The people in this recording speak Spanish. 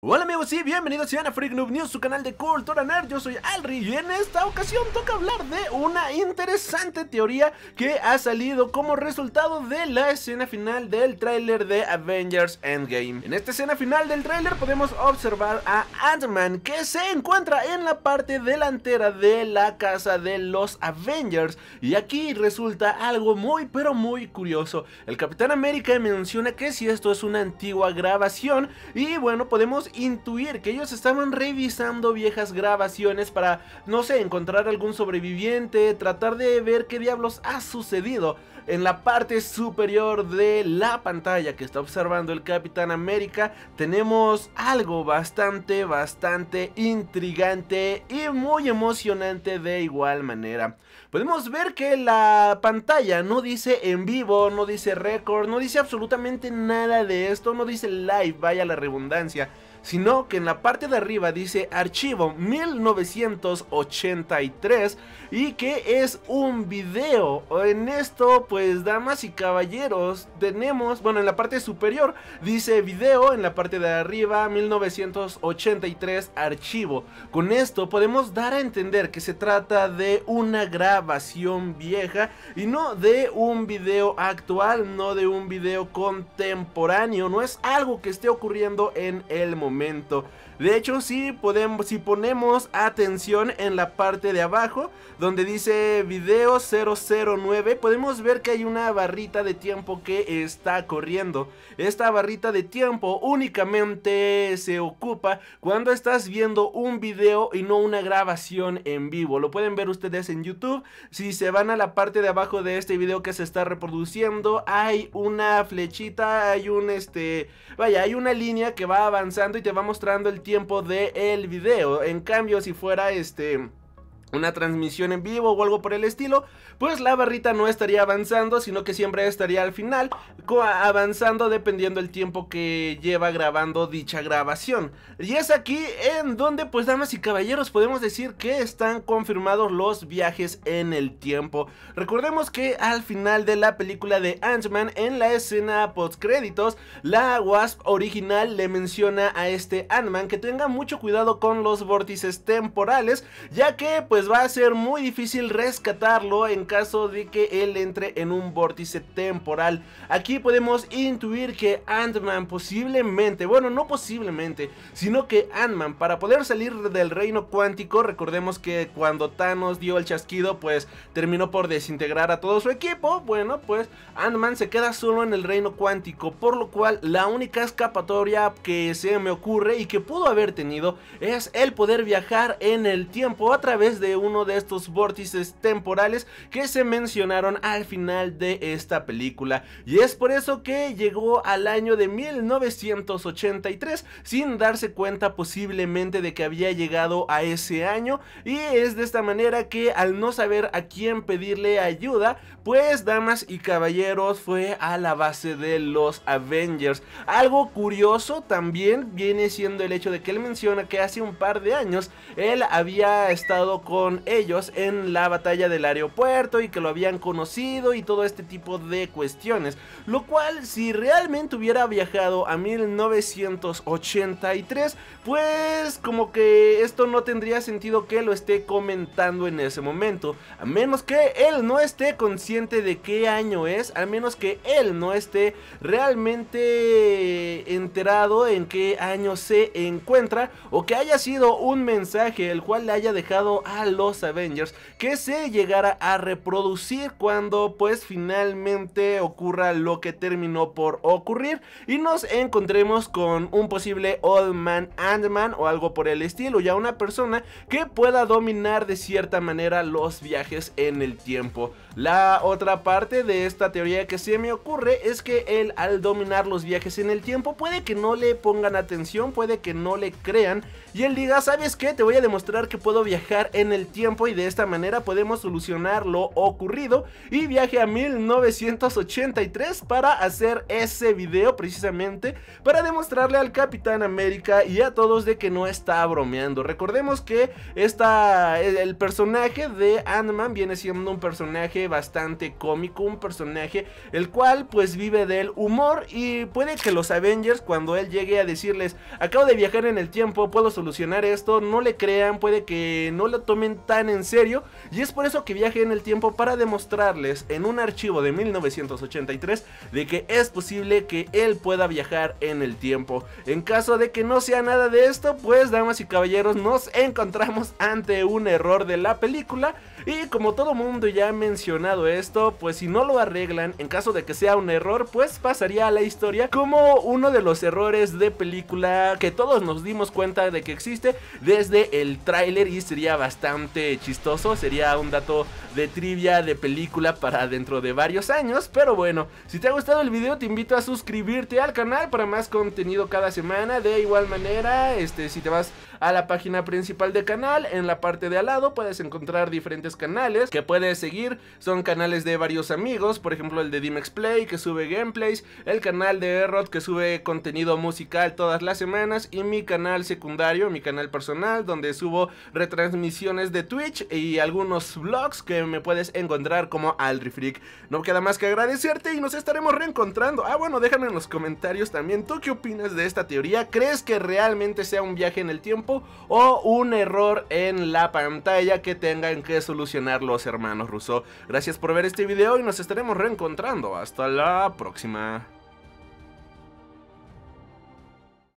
Hola amigos y bienvenidos a Freak Noob News, su canal de cultura nerd, yo soy Alri y en esta ocasión toca hablar de una interesante teoría que ha salido como resultado de la escena final del tráiler de Avengers Endgame. En esta escena final del tráiler podemos observar a Ant-Man que se encuentra en la parte delantera de la casa de los Avengers y aquí resulta algo muy pero muy curioso. El Capitán América menciona que si esto es una antigua grabación y bueno podemos intuir que ellos estaban revisando viejas grabaciones para, no sé, encontrar algún sobreviviente, tratar de ver qué diablos ha sucedido en la parte superior de la pantalla que está observando el Capitán América tenemos algo bastante, bastante intrigante y muy emocionante de igual manera. Podemos ver que la pantalla no dice en vivo, no dice récord, no dice absolutamente nada de esto, no dice live, vaya la redundancia sino que en la parte de arriba dice archivo 1983 y que es un video. En esto pues pues damas y caballeros, tenemos, bueno, en la parte superior dice video, en la parte de arriba 1983 archivo. Con esto podemos dar a entender que se trata de una grabación vieja y no de un video actual, no de un video contemporáneo, no es algo que esté ocurriendo en el momento. De hecho, si podemos, si ponemos atención en la parte de abajo donde dice video 009, podemos ver que hay una barrita de tiempo que está corriendo. Esta barrita de tiempo únicamente se ocupa cuando estás viendo un video y no una grabación en vivo. Lo pueden ver ustedes en YouTube. Si se van a la parte de abajo de este video que se está reproduciendo, hay una flechita, hay un este, vaya, hay una línea que va avanzando y te va mostrando el tiempo del el video. En cambio, si fuera este una transmisión en vivo o algo por el estilo, pues la barrita no estaría avanzando, sino que siempre estaría al final avanzando dependiendo el tiempo que lleva grabando dicha grabación. Y es aquí en donde, pues damas y caballeros, podemos decir que están confirmados los viajes en el tiempo. Recordemos que al final de la película de Ant-Man, en la escena post créditos, la Wasp original le menciona a este Ant-Man que tenga mucho cuidado con los vórtices temporales, ya que pues pues va a ser muy difícil rescatarlo en caso de que él entre en un vórtice temporal. Aquí podemos intuir que Ant-Man posiblemente, bueno, no posiblemente, sino que Ant-Man para poder salir del reino cuántico, recordemos que cuando Thanos dio el chasquido, pues terminó por desintegrar a todo su equipo, bueno, pues Ant-Man se queda solo en el reino cuántico, por lo cual la única escapatoria que se me ocurre y que pudo haber tenido es el poder viajar en el tiempo a través de uno de estos vórtices temporales que se mencionaron al final de esta película. Y es por eso que llegó al año de 1983 sin darse cuenta posiblemente de que había llegado a ese año. Y es de esta manera que al no saber a quién pedirle ayuda, pues damas y caballeros fue a la base de los Avengers. Algo curioso también viene siendo el hecho de que él menciona que hace un par de años él había estado con ellos en la batalla del aeropuerto y que lo habían conocido y todo este tipo de cuestiones. Lo cual, si realmente hubiera viajado a 1983, pues como que esto no tendría sentido que lo esté comentando en ese momento. A menos que él no esté consciente de qué año es, a menos que él no esté realmente enterado en qué año se encuentra o que haya sido un mensaje el cual le haya dejado al los Avengers que se llegara a reproducir cuando pues finalmente ocurra lo que terminó por ocurrir y nos encontremos con un posible Old Man and man o algo por el estilo, ya una persona que pueda dominar de cierta manera los viajes en el tiempo. La otra parte de esta teoría que se me ocurre es que él al dominar los viajes en el tiempo puede que no le pongan atención, puede que no le crean y él diga, ¿sabes qué? Te voy a demostrar que puedo viajar en el tiempo y de esta manera podemos solucionar lo ocurrido y viaje a 1983 para hacer ese video precisamente para demostrarle al Capitán América y a todos de que no está bromeando. Recordemos que está el personaje de Ant-Man viene siendo un personaje bastante cómico, un personaje el cual pues vive del humor y puede que los Avengers cuando él llegue a decirles acabo de viajar en el tiempo, puedo solucionar esto, no le crean, puede que no lo tomen tan en serio y es por eso que viajé en el tiempo para demostrarles en un archivo de 1983 de que es posible que él pueda viajar en el tiempo. En caso de que no sea nada de esto, pues damas y caballeros nos encontramos ante un error de la película y como todo mundo ya ha mencionado esto, pues si no lo arreglan, en caso de que sea un error, pues pasaría a la historia como uno de los errores de película que todos nos dimos cuenta de que existe desde el tráiler y sería bastante chistoso. Sería un dato de trivia de película para dentro de varios años. Pero bueno, si te ha gustado el video, te invito a suscribirte al canal para más contenido cada semana. De igual manera, este, si te vas a la página principal del canal, en la parte de al lado puedes encontrar diferentes canales que puedes seguir. Son canales de varios amigos, por ejemplo el de Dimex Play que sube gameplays, el canal de Errod que sube contenido musical todas las semanas y mi canal secundario, mi canal personal donde subo retransmisiones de Twitch y algunos vlogs que me puedes encontrar como AldriFreak. No queda más que agradecerte y nos estaremos reencontrando. Ah, bueno, déjame en los comentarios también tú qué opinas de esta teoría. ¿Crees que realmente sea un viaje en el tiempo o un error en la pantalla que tengan que solucionar los hermanos Russo? Gracias por ver este video y nos estaremos reencontrando. Hasta la próxima.